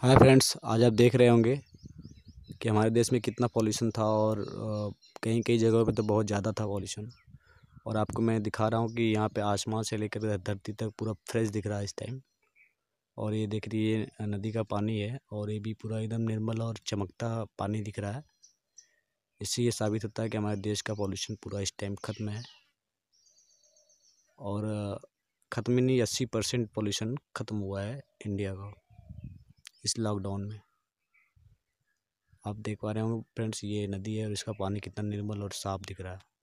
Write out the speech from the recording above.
hi friends आज आप देख रहे होंगे कि हमारे देश में कितना पॉल्यूशन था और कहीं कई जगहों पे तो बहुत ज़्यादा था पॉल्यूशन और आपको मैं दिखा रहा हूँ कि यहाँ पे आसमान से लेकर धरती तक पूरा फ्रेश दिख रहा है इस टाइम और ये देख रही है नदी का पानी है और ये भी पूरा एकदम निर्मल और चमकता पानी दिख रहा है इससे ये साबित होता है कि हमारे देश का पॉल्यूशन पूरा इस टाइम ख़त्म है और ख़त्म नहीं अस्सी परसेंट पॉल्यूशन ख़त्म हुआ है इंडिया का इस लॉकडाउन में आप देख पा रहे होंगे फ्रेंड्स ये नदी है और इसका पानी कितना निर्मल और साफ दिख रहा है